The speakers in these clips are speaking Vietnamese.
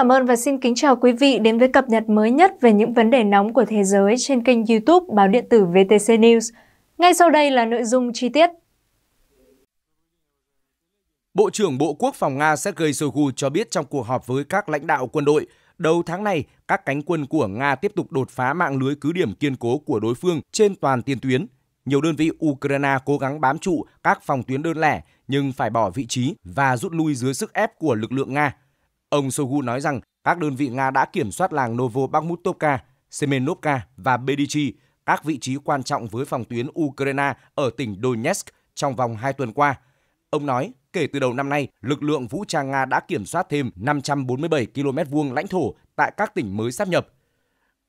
cảm ơn và xin kính chào quý vị đến với cập nhật mới nhất về những vấn đề nóng của thế giới trên kênh YouTube Báo điện tử VTC News. Ngay sau đây là nội dung chi tiết. Bộ trưởng Bộ Quốc phòng Nga Sergei Shoigu cho biết trong cuộc họp với các lãnh đạo quân đội, đầu tháng này, các cánh quân của Nga tiếp tục đột phá mạng lưới cứ điểm kiên cố của đối phương trên toàn tiền tuyến. Nhiều đơn vị Ukraine cố gắng bám trụ các phòng tuyến đơn lẻ nhưng phải bỏ vị trí và rút lui dưới sức ép của lực lượng Nga. Ông Shoigu nói rằng các đơn vị Nga đã kiểm soát làng Novo Novobakhmutovka, Semenovka và Bedichi, các vị trí quan trọng với phòng tuyến Ukraine ở tỉnh Donetsk trong vòng hai tuần qua. Ông nói, kể từ đầu năm nay, lực lượng vũ trang Nga đã kiểm soát thêm 547 km vuông lãnh thổ tại các tỉnh mới sáp nhập.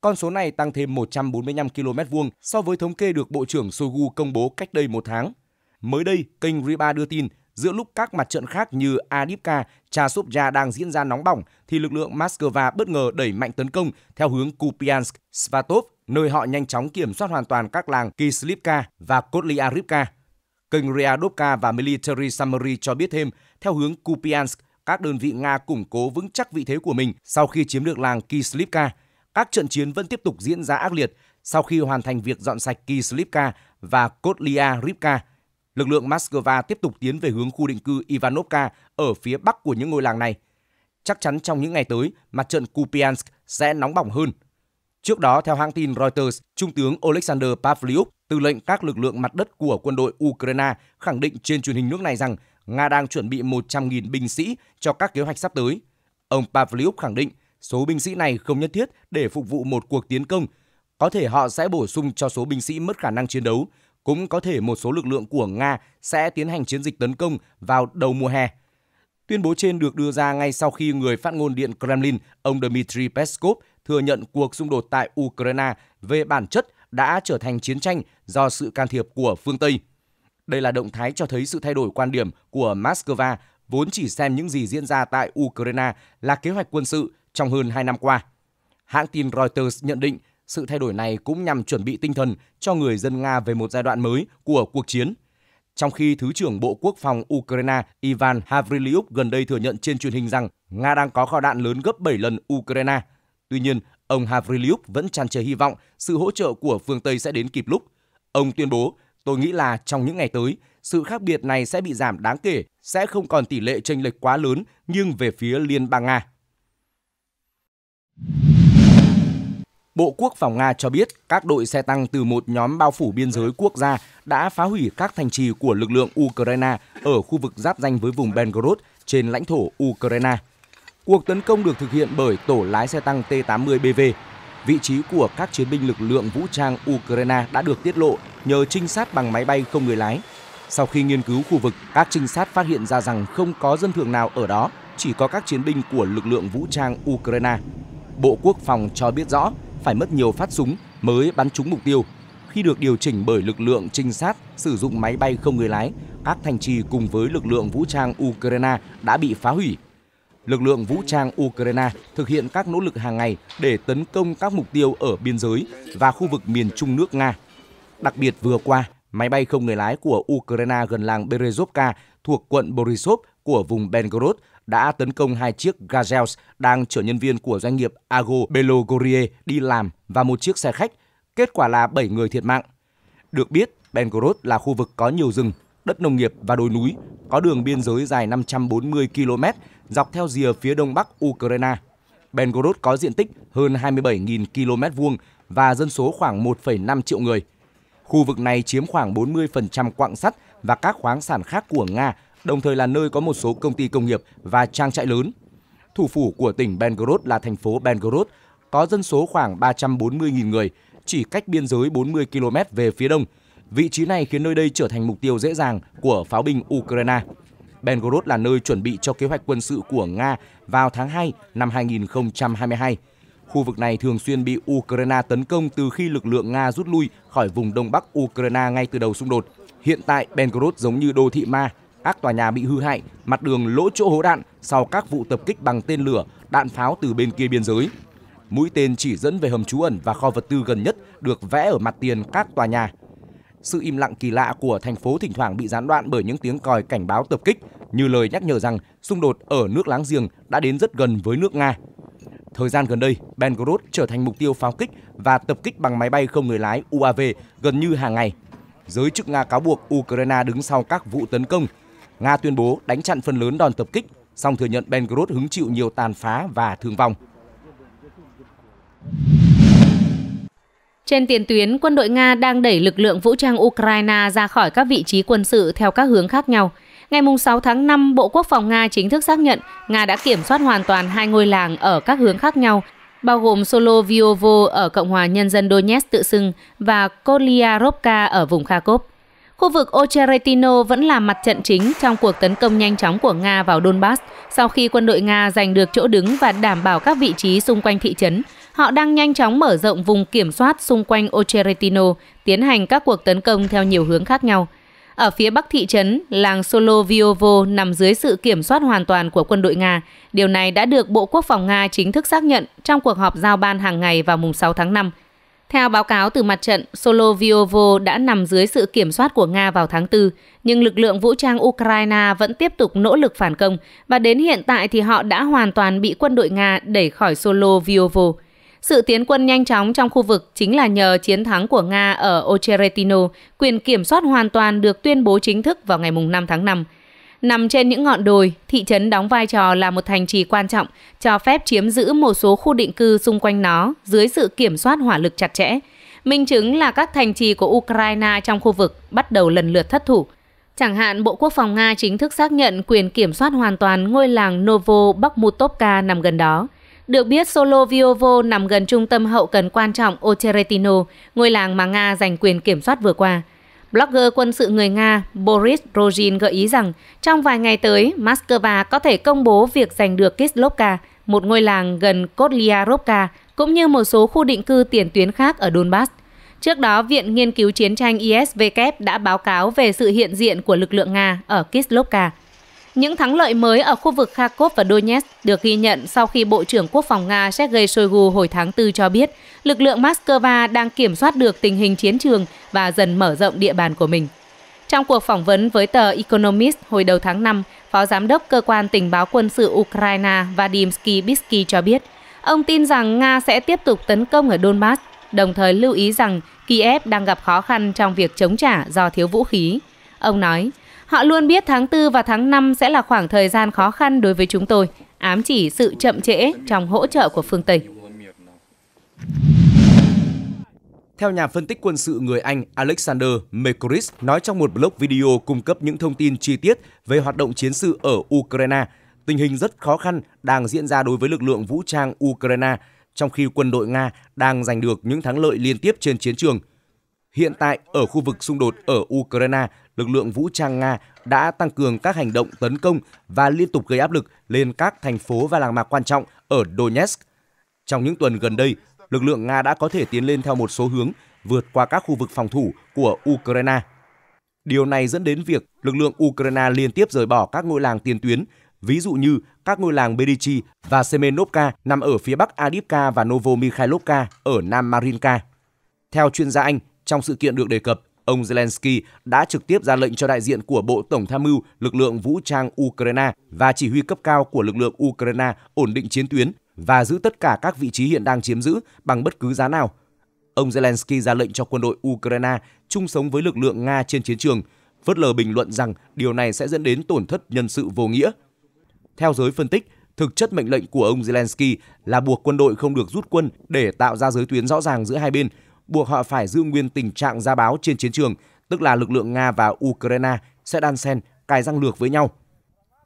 Con số này tăng thêm 145 km vuông so với thống kê được Bộ trưởng Shoigu công bố cách đây một tháng. Mới đây, kênh Riba đưa tin giữa lúc các mặt trận khác như Adipka, Chasovya đang diễn ra nóng bỏng, thì lực lượng Moscow bất ngờ đẩy mạnh tấn công theo hướng Kupiansk, Svatov, nơi họ nhanh chóng kiểm soát hoàn toàn các làng Kislivka và Kotliarivka. Kênh Ryadovka và Military Summary cho biết thêm, theo hướng Kupiansk, các đơn vị Nga củng cố vững chắc vị thế của mình sau khi chiếm được làng Kislivka. Các trận chiến vẫn tiếp tục diễn ra ác liệt sau khi hoàn thành việc dọn sạch Kislivka và Kotliarivka. Lực lượng Moscow tiếp tục tiến về hướng khu định cư Ivanovka ở phía bắc của những ngôi làng này. Chắc chắn trong những ngày tới, mặt trận Kupiansk sẽ nóng bỏng hơn. Trước đó, theo hãng tin Reuters, Trung tướng Alexander Pavlyuk, tư lệnh các lực lượng mặt đất của quân đội Ukraine, khẳng định trên truyền hình nước này rằng Nga đang chuẩn bị 100.000 binh sĩ cho các kế hoạch sắp tới. Ông Pavlyuk khẳng định số binh sĩ này không nhất thiết để phục vụ một cuộc tiến công. Có thể họ sẽ bổ sung cho số binh sĩ mất khả năng chiến đấu cũng có thể một số lực lượng của Nga sẽ tiến hành chiến dịch tấn công vào đầu mùa hè. Tuyên bố trên được đưa ra ngay sau khi người phát ngôn Điện Kremlin, ông Dmitry Peskov, thừa nhận cuộc xung đột tại Ukraine về bản chất đã trở thành chiến tranh do sự can thiệp của phương Tây. Đây là động thái cho thấy sự thay đổi quan điểm của Moscow vốn chỉ xem những gì diễn ra tại Ukraine là kế hoạch quân sự trong hơn 2 năm qua. Hãng tin Reuters nhận định sự thay đổi này cũng nhằm chuẩn bị tinh thần cho người dân Nga về một giai đoạn mới của cuộc chiến. Trong khi Thứ trưởng Bộ Quốc phòng Ukraine Ivan Havrilyuk gần đây thừa nhận trên truyền hình rằng Nga đang có kho đạn lớn gấp 7 lần Ukraine. Tuy nhiên, ông Havrilyuk vẫn tràn trề hy vọng sự hỗ trợ của phương Tây sẽ đến kịp lúc. Ông tuyên bố, tôi nghĩ là trong những ngày tới, sự khác biệt này sẽ bị giảm đáng kể, sẽ không còn tỷ lệ chênh lệch quá lớn nhưng về phía Liên bang Nga. Bộ Quốc phòng Nga cho biết các đội xe tăng từ một nhóm bao phủ biên giới quốc gia đã phá hủy các thành trì của lực lượng Ukraine ở khu vực giáp danh với vùng Belgorod trên lãnh thổ Ukraine. Cuộc tấn công được thực hiện bởi tổ lái xe tăng T-80BV. Vị trí của các chiến binh lực lượng vũ trang Ukraine đã được tiết lộ nhờ trinh sát bằng máy bay không người lái. Sau khi nghiên cứu khu vực, các trinh sát phát hiện ra rằng không có dân thường nào ở đó, chỉ có các chiến binh của lực lượng vũ trang Ukraine. Bộ Quốc phòng cho biết rõ, phải mất nhiều phát súng mới bắn trúng mục tiêu. Khi được điều chỉnh bởi lực lượng trinh sát sử dụng máy bay không người lái, các thành trì cùng với lực lượng vũ trang Ukraine đã bị phá hủy. Lực lượng vũ trang Ukraine thực hiện các nỗ lực hàng ngày để tấn công các mục tiêu ở biên giới và khu vực miền trung nước Nga. Đặc biệt vừa qua, máy bay không người lái của Ukraine gần làng Berezovka thuộc quận Borisov của vùng Belgorod đã tấn công hai chiếc Gazelles đang chở nhân viên của doanh nghiệp Ago Belogorie đi làm và một chiếc xe khách. Kết quả là 7 người thiệt mạng. Được biết, Belgorod là khu vực có nhiều rừng, đất nông nghiệp và đồi núi, có đường biên giới dài 540 km dọc theo rìa phía đông bắc Ukraine. Belgorod có diện tích hơn 27.000 km vuông và dân số khoảng 1,5 triệu người. Khu vực này chiếm khoảng 40% quặng sắt và các khoáng sản khác của Nga đồng thời là nơi có một số công ty công nghiệp và trang trại lớn. Thủ phủ của tỉnh Belgorod là thành phố Belgorod, có dân số khoảng 340.000 người, chỉ cách biên giới 40 km về phía đông. Vị trí này khiến nơi đây trở thành mục tiêu dễ dàng của pháo binh Ukraine. Belgorod là nơi chuẩn bị cho kế hoạch quân sự của Nga vào tháng 2 năm 2022. Khu vực này thường xuyên bị Ukraine tấn công từ khi lực lượng Nga rút lui khỏi vùng đông bắc Ukraine ngay từ đầu xung đột. Hiện tại, Belgorod giống như đô thị ma các tòa nhà bị hư hại, mặt đường lỗ chỗ hố đạn sau các vụ tập kích bằng tên lửa, đạn pháo từ bên kia biên giới. Mũi tên chỉ dẫn về hầm trú ẩn và kho vật tư gần nhất được vẽ ở mặt tiền các tòa nhà. Sự im lặng kỳ lạ của thành phố thỉnh thoảng bị gián đoạn bởi những tiếng còi cảnh báo tập kích, như lời nhắc nhở rằng xung đột ở nước láng giềng đã đến rất gần với nước Nga. Thời gian gần đây, Belgorod trở thành mục tiêu pháo kích và tập kích bằng máy bay không người lái UAV gần như hàng ngày. Giới chức Nga cáo buộc Ukraine đứng sau các vụ tấn công Nga tuyên bố đánh chặn phần lớn đòn tập kích, song thừa nhận Belgorod hứng chịu nhiều tàn phá và thương vong. Trên tiền tuyến, quân đội Nga đang đẩy lực lượng vũ trang Ukraine ra khỏi các vị trí quân sự theo các hướng khác nhau. Ngày 6 tháng 5, Bộ Quốc phòng Nga chính thức xác nhận Nga đã kiểm soát hoàn toàn hai ngôi làng ở các hướng khác nhau, bao gồm Soloviovo ở Cộng hòa Nhân dân Donetsk tự xưng và Kolyarovka ở vùng Kharkov. Khu vực Ocheretino vẫn là mặt trận chính trong cuộc tấn công nhanh chóng của Nga vào Donbass sau khi quân đội Nga giành được chỗ đứng và đảm bảo các vị trí xung quanh thị trấn. Họ đang nhanh chóng mở rộng vùng kiểm soát xung quanh Ocheretino, tiến hành các cuộc tấn công theo nhiều hướng khác nhau. Ở phía bắc thị trấn, làng Soloviovo nằm dưới sự kiểm soát hoàn toàn của quân đội Nga. Điều này đã được Bộ Quốc phòng Nga chính thức xác nhận trong cuộc họp giao ban hàng ngày vào mùng 6 tháng 5 theo báo cáo từ mặt trận, Soloviovo đã nằm dưới sự kiểm soát của Nga vào tháng 4, nhưng lực lượng vũ trang Ukraine vẫn tiếp tục nỗ lực phản công và đến hiện tại thì họ đã hoàn toàn bị quân đội Nga đẩy khỏi Soloviovo. Sự tiến quân nhanh chóng trong khu vực chính là nhờ chiến thắng của Nga ở Ocheretino, quyền kiểm soát hoàn toàn được tuyên bố chính thức vào ngày 5 tháng 5. Nằm trên những ngọn đồi, thị trấn đóng vai trò là một thành trì quan trọng, cho phép chiếm giữ một số khu định cư xung quanh nó dưới sự kiểm soát hỏa lực chặt chẽ. Minh chứng là các thành trì của Ukraine trong khu vực bắt đầu lần lượt thất thủ. Chẳng hạn, Bộ Quốc phòng Nga chính thức xác nhận quyền kiểm soát hoàn toàn ngôi làng Novo Bakhmutovka nằm gần đó. Được biết, Soloviovo nằm gần trung tâm hậu cần quan trọng Ocheretino, ngôi làng mà Nga giành quyền kiểm soát vừa qua – Blogger quân sự người Nga Boris Rogin gợi ý rằng trong vài ngày tới, Moscow có thể công bố việc giành được Kislovka, một ngôi làng gần Kotliarovka, cũng như một số khu định cư tiền tuyến khác ở Donbass. Trước đó, Viện Nghiên cứu Chiến tranh ISVK e đã báo cáo về sự hiện diện của lực lượng Nga ở Kislovka. Những thắng lợi mới ở khu vực Kharkov và Donetsk được ghi nhận sau khi Bộ trưởng Quốc phòng Nga Sergei Shoigu hồi tháng 4 cho biết lực lượng Moscow đang kiểm soát được tình hình chiến trường và dần mở rộng địa bàn của mình. Trong cuộc phỏng vấn với tờ Economist hồi đầu tháng 5, Phó Giám đốc Cơ quan Tình báo Quân sự Ukraine Vadim Skibitsky cho biết, ông tin rằng Nga sẽ tiếp tục tấn công ở Donbass, đồng thời lưu ý rằng Kiev đang gặp khó khăn trong việc chống trả do thiếu vũ khí. Ông nói, Họ luôn biết tháng 4 và tháng 5 sẽ là khoảng thời gian khó khăn đối với chúng tôi, ám chỉ sự chậm trễ trong hỗ trợ của phương Tây. Theo nhà phân tích quân sự người Anh Alexander Mekoris nói trong một blog video cung cấp những thông tin chi tiết về hoạt động chiến sự ở Ukraine, tình hình rất khó khăn đang diễn ra đối với lực lượng vũ trang Ukraine, trong khi quân đội Nga đang giành được những thắng lợi liên tiếp trên chiến trường – Hiện tại, ở khu vực xung đột ở Ukraine, lực lượng vũ trang Nga đã tăng cường các hành động tấn công và liên tục gây áp lực lên các thành phố và làng mạc quan trọng ở Donetsk. Trong những tuần gần đây, lực lượng Nga đã có thể tiến lên theo một số hướng, vượt qua các khu vực phòng thủ của Ukraine. Điều này dẫn đến việc lực lượng Ukraine liên tiếp rời bỏ các ngôi làng tiền tuyến, ví dụ như các ngôi làng Bedichi và Semenovka nằm ở phía bắc Adivka và Novomikhailovka ở Nam Marinka. Theo chuyên gia Anh, trong sự kiện được đề cập, ông Zelensky đã trực tiếp ra lệnh cho đại diện của Bộ Tổng tham mưu lực lượng vũ trang Ukraine và chỉ huy cấp cao của lực lượng Ukraine ổn định chiến tuyến và giữ tất cả các vị trí hiện đang chiếm giữ bằng bất cứ giá nào. Ông Zelensky ra lệnh cho quân đội Ukraine chung sống với lực lượng Nga trên chiến trường, phớt lờ bình luận rằng điều này sẽ dẫn đến tổn thất nhân sự vô nghĩa. Theo giới phân tích, thực chất mệnh lệnh của ông Zelensky là buộc quân đội không được rút quân để tạo ra giới tuyến rõ ràng giữa hai bên, buộc họ phải giữ nguyên tình trạng ra báo trên chiến trường, tức là lực lượng Nga và Ukraine sẽ đan xen cài răng lược với nhau.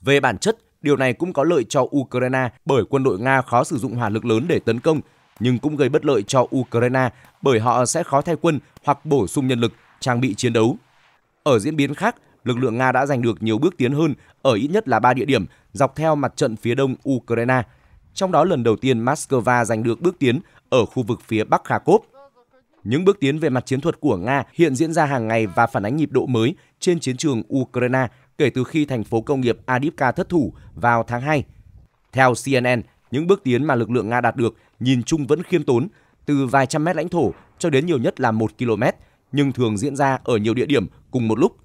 Về bản chất, điều này cũng có lợi cho Ukraine bởi quân đội Nga khó sử dụng hỏa lực lớn để tấn công, nhưng cũng gây bất lợi cho Ukraine bởi họ sẽ khó thay quân hoặc bổ sung nhân lực, trang bị chiến đấu. Ở diễn biến khác, lực lượng Nga đã giành được nhiều bước tiến hơn ở ít nhất là 3 địa điểm dọc theo mặt trận phía đông Ukraine. Trong đó lần đầu tiên Moscow giành được bước tiến ở khu vực phía Bắc Kharkov những bước tiến về mặt chiến thuật của Nga hiện diễn ra hàng ngày và phản ánh nhịp độ mới trên chiến trường Ukraine kể từ khi thành phố công nghiệp Adivka thất thủ vào tháng 2. Theo CNN, những bước tiến mà lực lượng Nga đạt được nhìn chung vẫn khiêm tốn, từ vài trăm mét lãnh thổ cho đến nhiều nhất là một km, nhưng thường diễn ra ở nhiều địa điểm cùng một lúc.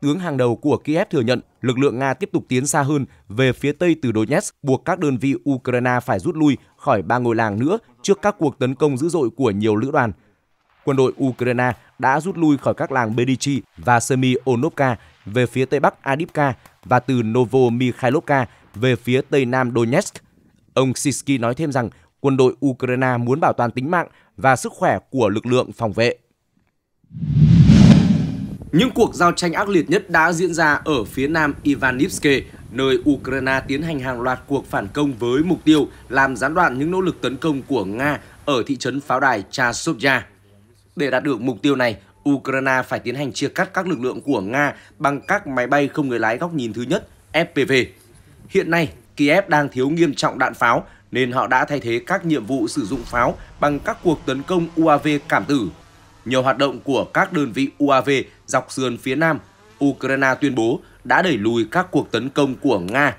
Tướng hàng đầu của Kiev thừa nhận lực lượng Nga tiếp tục tiến xa hơn về phía tây từ Donetsk, buộc các đơn vị Ukraine phải rút lui khỏi ba ngôi làng nữa trước các cuộc tấn công dữ dội của nhiều lữ đoàn – quân đội Ukraine đã rút lui khỏi các làng Medici và Semionovka về phía tây bắc adipka và từ Novomikhailovka về phía tây nam Donetsk. Ông siski nói thêm rằng quân đội Ukraine muốn bảo toàn tính mạng và sức khỏe của lực lượng phòng vệ. Những cuộc giao tranh ác liệt nhất đã diễn ra ở phía nam Ivanivske, nơi Ukraine tiến hành hàng loạt cuộc phản công với mục tiêu làm gián đoạn những nỗ lực tấn công của Nga ở thị trấn pháo đài Chasovya. Để đạt được mục tiêu này, Ukraine phải tiến hành chia cắt các lực lượng của Nga bằng các máy bay không người lái góc nhìn thứ nhất FPV. Hiện nay, Kiev đang thiếu nghiêm trọng đạn pháo nên họ đã thay thế các nhiệm vụ sử dụng pháo bằng các cuộc tấn công UAV cảm tử. Nhiều hoạt động của các đơn vị UAV dọc sườn phía Nam, Ukraine tuyên bố đã đẩy lùi các cuộc tấn công của Nga.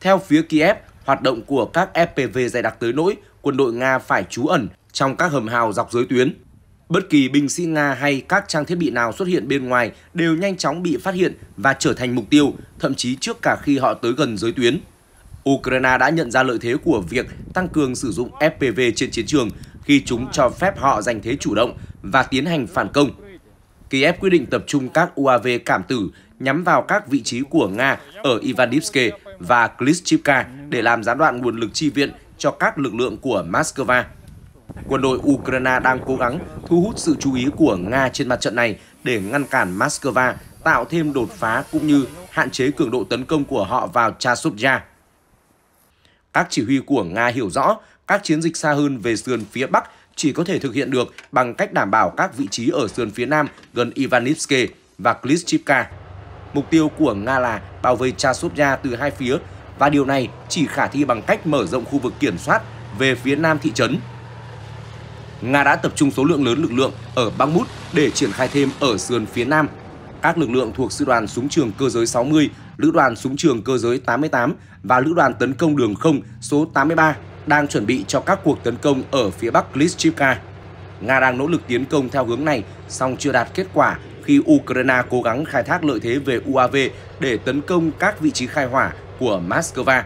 Theo phía Kiev, hoạt động của các FPV dày đặc tới nỗi quân đội Nga phải trú ẩn trong các hầm hào dọc giới tuyến. Bất kỳ bình xi Nga hay các trang thiết bị nào xuất hiện bên ngoài đều nhanh chóng bị phát hiện và trở thành mục tiêu, thậm chí trước cả khi họ tới gần giới tuyến. Ukraine đã nhận ra lợi thế của việc tăng cường sử dụng FPV trên chiến trường khi chúng cho phép họ giành thế chủ động và tiến hành phản công. Kiev quyết định tập trung các UAV cảm tử nhắm vào các vị trí của Nga ở Ivanivske và Klitschivka để làm gián đoạn nguồn lực chi viện cho các lực lượng của Moscow. Quân đội Ukraine đang cố gắng thu hút sự chú ý của Nga trên mặt trận này để ngăn cản Moscow tạo thêm đột phá cũng như hạn chế cường độ tấn công của họ vào Chasovya. Các chỉ huy của Nga hiểu rõ các chiến dịch xa hơn về sườn phía Bắc chỉ có thể thực hiện được bằng cách đảm bảo các vị trí ở sườn phía Nam gần Ivanivske và Klitschivka. Mục tiêu của Nga là bảo vệ Chasovya từ hai phía và điều này chỉ khả thi bằng cách mở rộng khu vực kiểm soát về phía nam thị trấn Nga đã tập trung số lượng lớn lực lượng ở Bakhmut để triển khai thêm ở sườn phía nam. Các lực lượng thuộc Sư đoàn Súng trường Cơ giới 60, Lữ đoàn Súng trường Cơ giới 88 và Lữ đoàn Tấn công Đường không số 83 đang chuẩn bị cho các cuộc tấn công ở phía bắc Klitschivka. Nga đang nỗ lực tiến công theo hướng này, song chưa đạt kết quả khi Ukraine cố gắng khai thác lợi thế về UAV để tấn công các vị trí khai hỏa của Moscow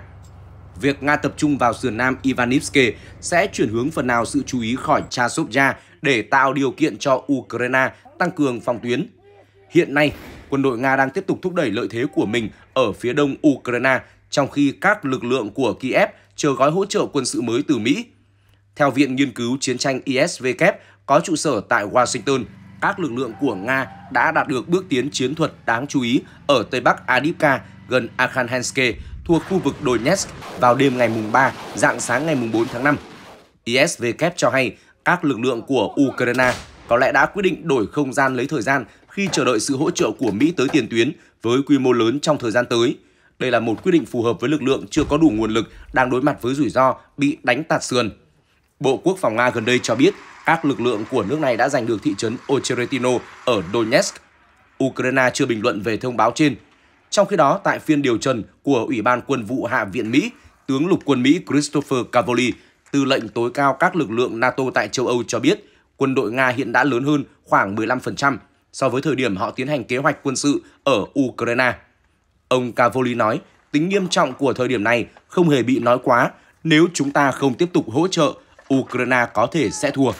việc Nga tập trung vào sườn nam Ivanivske sẽ chuyển hướng phần nào sự chú ý khỏi Chasovya để tạo điều kiện cho Ukraine tăng cường phòng tuyến. Hiện nay, quân đội Nga đang tiếp tục thúc đẩy lợi thế của mình ở phía đông Ukraine, trong khi các lực lượng của Kiev chờ gói hỗ trợ quân sự mới từ Mỹ. Theo Viện Nghiên cứu Chiến tranh ISW có trụ sở tại Washington, các lực lượng của Nga đã đạt được bước tiến chiến thuật đáng chú ý ở Tây Bắc Adivka gần Akhanhansk thuộc khu vực Donetsk vào đêm ngày mùng 3, dạng sáng ngày mùng 4 tháng 5. ISVK cho hay các lực lượng của Ukraine có lẽ đã quyết định đổi không gian lấy thời gian khi chờ đợi sự hỗ trợ của Mỹ tới tiền tuyến với quy mô lớn trong thời gian tới. Đây là một quyết định phù hợp với lực lượng chưa có đủ nguồn lực đang đối mặt với rủi ro bị đánh tạt sườn. Bộ Quốc phòng Nga gần đây cho biết các lực lượng của nước này đã giành được thị trấn Ocheretino ở Donetsk. Ukraine chưa bình luận về thông báo trên, trong khi đó, tại phiên điều trần của Ủy ban Quân vụ Hạ viện Mỹ, tướng lục quân Mỹ Christopher Cavoli, tư lệnh tối cao các lực lượng NATO tại châu Âu cho biết, quân đội Nga hiện đã lớn hơn khoảng 15% so với thời điểm họ tiến hành kế hoạch quân sự ở Ukraine. Ông Cavoli nói, tính nghiêm trọng của thời điểm này không hề bị nói quá, nếu chúng ta không tiếp tục hỗ trợ, Ukraine có thể sẽ thua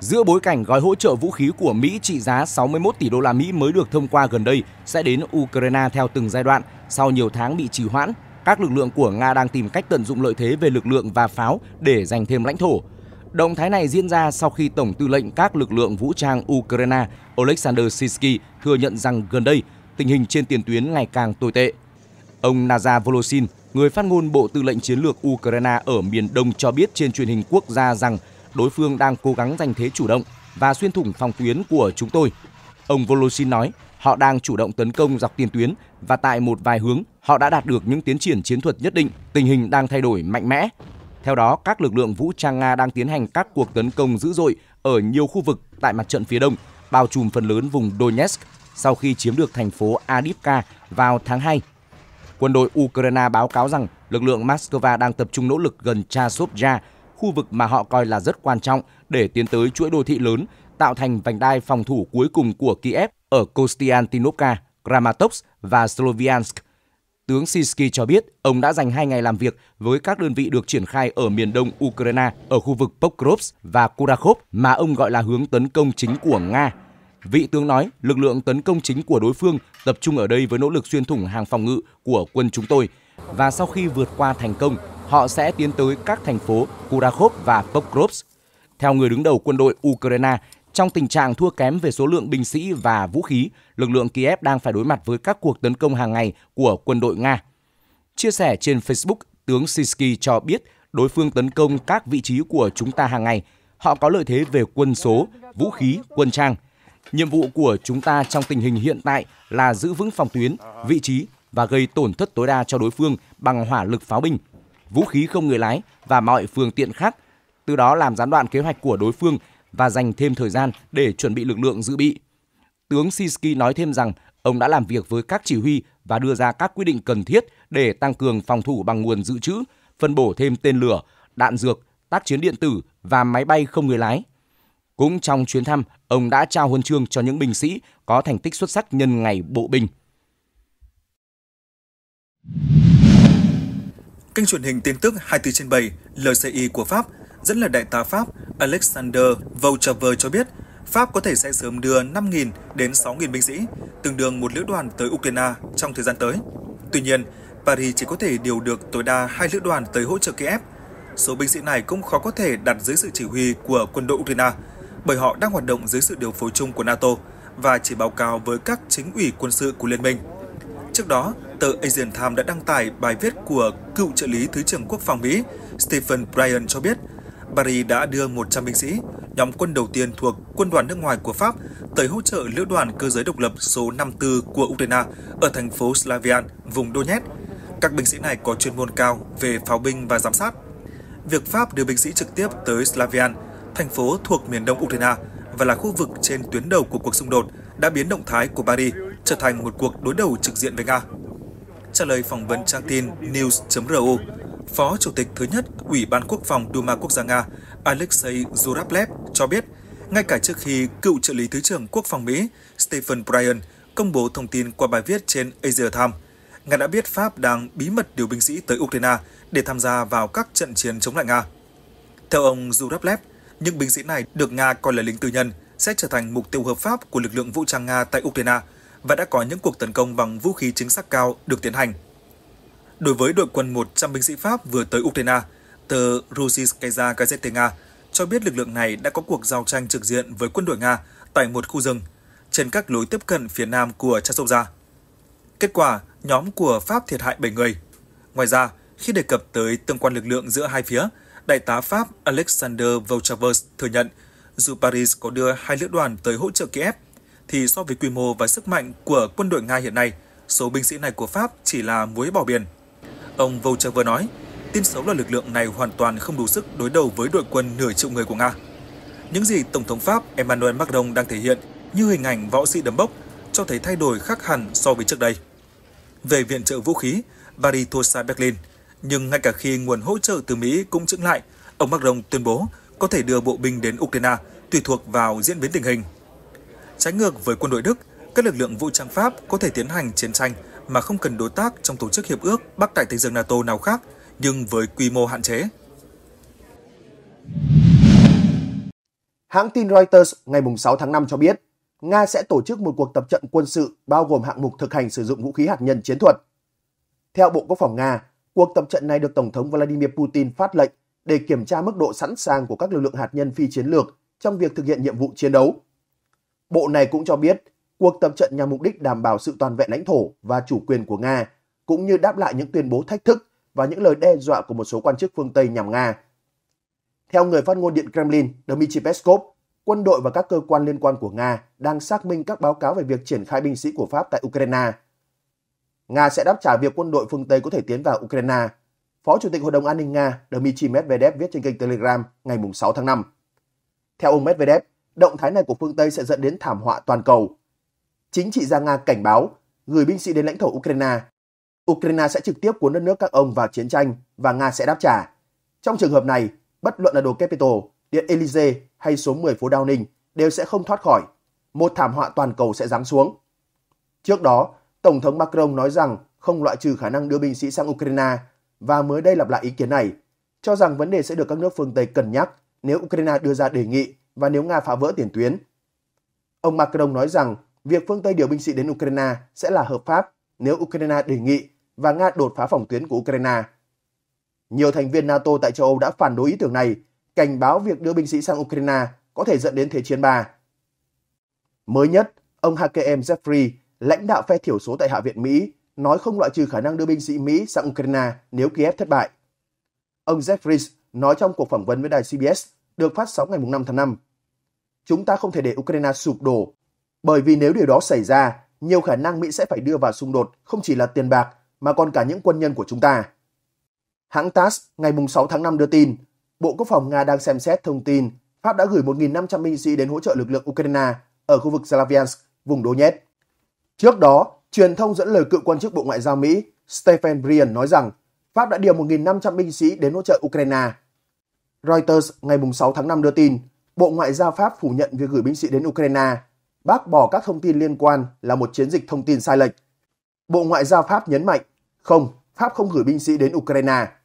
giữa bối cảnh gói hỗ trợ vũ khí của Mỹ trị giá 61 tỷ đô la Mỹ mới được thông qua gần đây sẽ đến Ukraine theo từng giai đoạn sau nhiều tháng bị trì hoãn, các lực lượng của Nga đang tìm cách tận dụng lợi thế về lực lượng và pháo để giành thêm lãnh thổ. Động thái này diễn ra sau khi Tổng tư lệnh các lực lượng vũ trang Ukraine Oleksandr Sisky thừa nhận rằng gần đây tình hình trên tiền tuyến ngày càng tồi tệ. Ông Naza Volosin, người phát ngôn Bộ Tư lệnh Chiến lược Ukraine ở miền Đông cho biết trên truyền hình quốc gia rằng đối phương đang cố gắng giành thế chủ động và xuyên thủng phòng tuyến của chúng tôi. Ông Voloshin nói, họ đang chủ động tấn công dọc tiền tuyến và tại một vài hướng họ đã đạt được những tiến triển chiến thuật nhất định, tình hình đang thay đổi mạnh mẽ. Theo đó, các lực lượng vũ trang Nga đang tiến hành các cuộc tấn công dữ dội ở nhiều khu vực tại mặt trận phía đông, bao trùm phần lớn vùng Donetsk sau khi chiếm được thành phố Adivka vào tháng 2. Quân đội Ukraine báo cáo rằng lực lượng Moscow đang tập trung nỗ lực gần Chasovya khu vực mà họ coi là rất quan trọng để tiến tới chuỗi đô thị lớn, tạo thành vành đai phòng thủ cuối cùng của Kiev ở Konstantinovka, Kramatorsk và Sloviansk. Tướng Sisky cho biết ông đã dành 2 ngày làm việc với các đơn vị được triển khai ở miền đông Ukraine ở khu vực Pokrovsk và Kurakhov mà ông gọi là hướng tấn công chính của Nga. Vị tướng nói lực lượng tấn công chính của đối phương tập trung ở đây với nỗ lực xuyên thủng hàng phòng ngự của quân chúng tôi và sau khi vượt qua thành công họ sẽ tiến tới các thành phố Kurakov và Pokrovsk. Theo người đứng đầu quân đội Ukraine, trong tình trạng thua kém về số lượng binh sĩ và vũ khí, lực lượng Kiev đang phải đối mặt với các cuộc tấn công hàng ngày của quân đội Nga. Chia sẻ trên Facebook, tướng Sisky cho biết đối phương tấn công các vị trí của chúng ta hàng ngày. Họ có lợi thế về quân số, vũ khí, quân trang. Nhiệm vụ của chúng ta trong tình hình hiện tại là giữ vững phòng tuyến, vị trí và gây tổn thất tối đa cho đối phương bằng hỏa lực pháo binh – vũ khí không người lái và mọi phương tiện khác, từ đó làm gián đoạn kế hoạch của đối phương và dành thêm thời gian để chuẩn bị lực lượng dự bị. Tướng Sisky nói thêm rằng ông đã làm việc với các chỉ huy và đưa ra các quy định cần thiết để tăng cường phòng thủ bằng nguồn dự trữ, phân bổ thêm tên lửa, đạn dược, tác chiến điện tử và máy bay không người lái. Cũng trong chuyến thăm, ông đã trao huân chương cho những binh sĩ có thành tích xuất sắc nhân ngày bộ binh. Kênh truyền hình tin tức 24 trên 7 LCI của Pháp dẫn lời đại tá Pháp Alexander Vauchaver cho biết Pháp có thể sẽ sớm đưa 5.000 đến 6.000 binh sĩ, tương đương một lữ đoàn tới Ukraine trong thời gian tới. Tuy nhiên, Paris chỉ có thể điều được tối đa hai lữ đoàn tới hỗ trợ Kiev. Số binh sĩ này cũng khó có thể đặt dưới sự chỉ huy của quân đội Ukraine, bởi họ đang hoạt động dưới sự điều phối chung của NATO và chỉ báo cáo với các chính ủy quân sự của Liên minh. Trước đó, tờ Asian Times đã đăng tải bài viết của cựu trợ lý Thứ trưởng Quốc phòng Mỹ Stephen Bryan cho biết, Paris đã đưa 100 binh sĩ, nhóm quân đầu tiên thuộc quân đoàn nước ngoài của Pháp tới hỗ trợ lữ đoàn cơ giới độc lập số 54 của Ukraine ở thành phố Slavian, vùng Donetsk. Các binh sĩ này có chuyên môn cao về pháo binh và giám sát. Việc Pháp đưa binh sĩ trực tiếp tới Slavian, thành phố thuộc miền đông Ukraine và là khu vực trên tuyến đầu của cuộc xung đột, đã biến động thái của Paris trở thành một cuộc đối đầu trực diện với Nga. Trả lời phỏng vấn trang tin news.ru, Phó Chủ tịch thứ nhất Ủy ban Quốc phòng Duma Quốc gia Nga Alexei Zurablev cho biết, ngay cả trước khi cựu trợ lý Thứ trưởng Quốc phòng Mỹ Stephen Bryan công bố thông tin qua bài viết trên Asia Times, Nga đã biết Pháp đang bí mật điều binh sĩ tới Ukraine để tham gia vào các trận chiến chống lại Nga. Theo ông Zurablev, những binh sĩ này được Nga coi là lính tư nhân sẽ trở thành mục tiêu hợp pháp của lực lượng vũ trang Nga tại Ukraine – và đã có những cuộc tấn công bằng vũ khí chính xác cao được tiến hành. Đối với đội quân 100 binh sĩ Pháp vừa tới Ukraine, tờ Rusiskaya Gazeta Nga cho biết lực lượng này đã có cuộc giao tranh trực diện với quân đội Nga tại một khu rừng trên các lối tiếp cận phía nam của Chasovia. Kết quả, nhóm của Pháp thiệt hại 7 người. Ngoài ra, khi đề cập tới tương quan lực lượng giữa hai phía, Đại tá Pháp Alexander Volchavers thừa nhận dù Paris có đưa hai lữ đoàn tới hỗ trợ Kiev thì so với quy mô và sức mạnh của quân đội Nga hiện nay, số binh sĩ này của Pháp chỉ là muối bỏ biển. Ông Voucher vừa nói, tin xấu là lực lượng này hoàn toàn không đủ sức đối đầu với đội quân nửa triệu người của Nga. Những gì Tổng thống Pháp Emmanuel Macron đang thể hiện như hình ảnh võ sĩ đấm bốc cho thấy thay đổi khác hẳn so với trước đây. Về viện trợ vũ khí, Paris thua xa Berlin, nhưng ngay cả khi nguồn hỗ trợ từ Mỹ cũng chững lại, ông Macron tuyên bố có thể đưa bộ binh đến Ukraine tùy thuộc vào diễn biến tình hình. Trái ngược với quân đội Đức, các lực lượng vũ trang Pháp có thể tiến hành chiến tranh mà không cần đối tác trong tổ chức hiệp ước Bắc Đại Tây Dương NATO nào khác, nhưng với quy mô hạn chế. Hãng tin Reuters ngày 6 tháng 5 cho biết, Nga sẽ tổ chức một cuộc tập trận quân sự bao gồm hạng mục thực hành sử dụng vũ khí hạt nhân chiến thuật. Theo Bộ Quốc phòng Nga, cuộc tập trận này được Tổng thống Vladimir Putin phát lệnh để kiểm tra mức độ sẵn sàng của các lực lượng hạt nhân phi chiến lược trong việc thực hiện nhiệm vụ chiến đấu Bộ này cũng cho biết cuộc tập trận nhằm mục đích đảm bảo sự toàn vẹn lãnh thổ và chủ quyền của Nga, cũng như đáp lại những tuyên bố thách thức và những lời đe dọa của một số quan chức phương Tây nhằm Nga. Theo người phát ngôn Điện Kremlin Dmitry Peskov, quân đội và các cơ quan liên quan của Nga đang xác minh các báo cáo về việc triển khai binh sĩ của Pháp tại Ukraine. Nga sẽ đáp trả việc quân đội phương Tây có thể tiến vào Ukraine, Phó Chủ tịch Hội đồng An ninh Nga Dmitry Medvedev viết trên kênh Telegram ngày 6 tháng 5. Theo ông Medvedev, động thái này của phương Tây sẽ dẫn đến thảm họa toàn cầu. Chính trị gia Nga cảnh báo gửi binh sĩ đến lãnh thổ Ukraine. Ukraine sẽ trực tiếp cuốn đất nước các ông vào chiến tranh và Nga sẽ đáp trả. Trong trường hợp này, bất luận là đồ Capitol, Điện Elysee hay số 10 phố Downing đều sẽ không thoát khỏi. Một thảm họa toàn cầu sẽ giáng xuống. Trước đó, Tổng thống Macron nói rằng không loại trừ khả năng đưa binh sĩ sang Ukraine và mới đây lặp lại ý kiến này, cho rằng vấn đề sẽ được các nước phương Tây cân nhắc nếu Ukraine đưa ra đề nghị và nếu Nga phá vỡ tiền tuyến. Ông Macron nói rằng việc phương Tây điều binh sĩ đến Ukraine sẽ là hợp pháp nếu Ukraine đề nghị và Nga đột phá phòng tuyến của Ukraine. Nhiều thành viên NATO tại châu Âu đã phản đối ý tưởng này, cảnh báo việc đưa binh sĩ sang Ukraine có thể dẫn đến Thế chiến 3. Mới nhất, ông Hakeem Jeffrey, lãnh đạo phe thiểu số tại Hạ viện Mỹ, nói không loại trừ khả năng đưa binh sĩ Mỹ sang Ukraine nếu Kiev thất bại. Ông Jeffries nói trong cuộc phỏng vấn với đài CBS được phát sóng ngày 5 tháng 5. Chúng ta không thể để Ukraine sụp đổ, bởi vì nếu điều đó xảy ra, nhiều khả năng Mỹ sẽ phải đưa vào xung đột không chỉ là tiền bạc mà còn cả những quân nhân của chúng ta. Hãng TASS ngày 6 tháng 5 đưa tin, Bộ Quốc phòng Nga đang xem xét thông tin Pháp đã gửi 1.500 binh sĩ đến hỗ trợ lực lượng Ukraine ở khu vực Slaviansk, vùng Donetsk. Trước đó, truyền thông dẫn lời cựu quan chức Bộ Ngoại giao Mỹ Stephen Brien nói rằng Pháp đã điều 1.500 binh sĩ đến hỗ trợ Ukraine Reuters ngày 6 tháng 5 đưa tin, Bộ Ngoại giao Pháp phủ nhận việc gửi binh sĩ đến Ukraine, bác bỏ các thông tin liên quan là một chiến dịch thông tin sai lệch. Bộ Ngoại giao Pháp nhấn mạnh, không, Pháp không gửi binh sĩ đến Ukraine.